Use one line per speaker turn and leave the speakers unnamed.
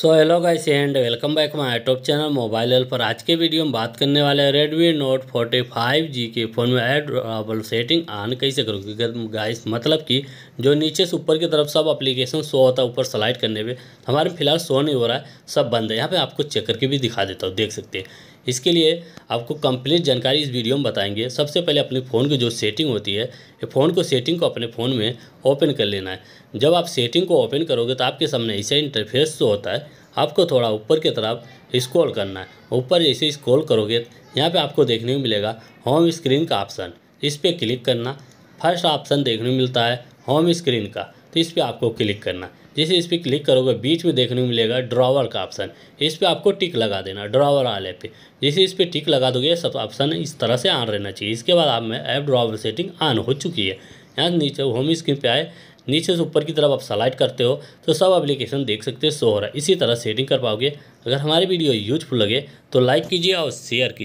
so hello guys and welcome back my top channel mobile L पर आज के video में बात करने वाले हैं Redmi note forty five G के फ़ोन में एड्रबल सेटिंग ऑन कैसे करोगे गाइस मतलब कि जो नीचे से ऊपर की तरफ सब एप्लीकेशन शो होता है ऊपर स्लाइड करने पे तो हमारे फिलहाल शो नहीं हो रहा है सब बंद है यहाँ पर आपको चेक करके भी दिखा देता हूँ देख सकते हैं इसके लिए आपको कंप्लीट जानकारी इस वीडियो में बताएंगे सबसे पहले अपने फ़ोन की जो सेटिंग होती है फ़ोन को सेटिंग को अपने फ़ोन में ओपन कर लेना है जब आप सेटिंग को ओपन करोगे तो आपके सामने ऐसा इंटरफेस तो होता है आपको थोड़ा ऊपर की तरफ स्क्रॉल करना है ऊपर जैसे स्क्रॉल करोगे यहाँ पे आपको देखने को मिलेगा होम स्क्रीन का ऑप्शन इस पर क्लिक करना फर्स्ट ऑप्शन देखने को मिलता है होम स्क्रीन का तो इस पर आपको क्लिक करना जैसे इस पर क्लिक करोगे बीच में देखने को मिलेगा ड्रावर का ऑप्शन इस पर आपको टिक लगा देना ड्रावर आल पे जैसे इस पर टिक लगा दोगे सब ऑप्शन इस तरह से ऑन रहना चाहिए इसके बाद आप में ऐप ड्रावर सेटिंग ऑन हो चुकी है यहाँ नीचे होम स्क्रीन पे आए नीचे से ऊपर की तरफ आप सलाइड करते हो तो सब एप्लीकेशन देख सकते हो सो हो रहा है इसी तरह सेटिंग कर पाओगे अगर हमारी वीडियो यूजफुल लगे तो लाइक कीजिए और शेयर कीजिए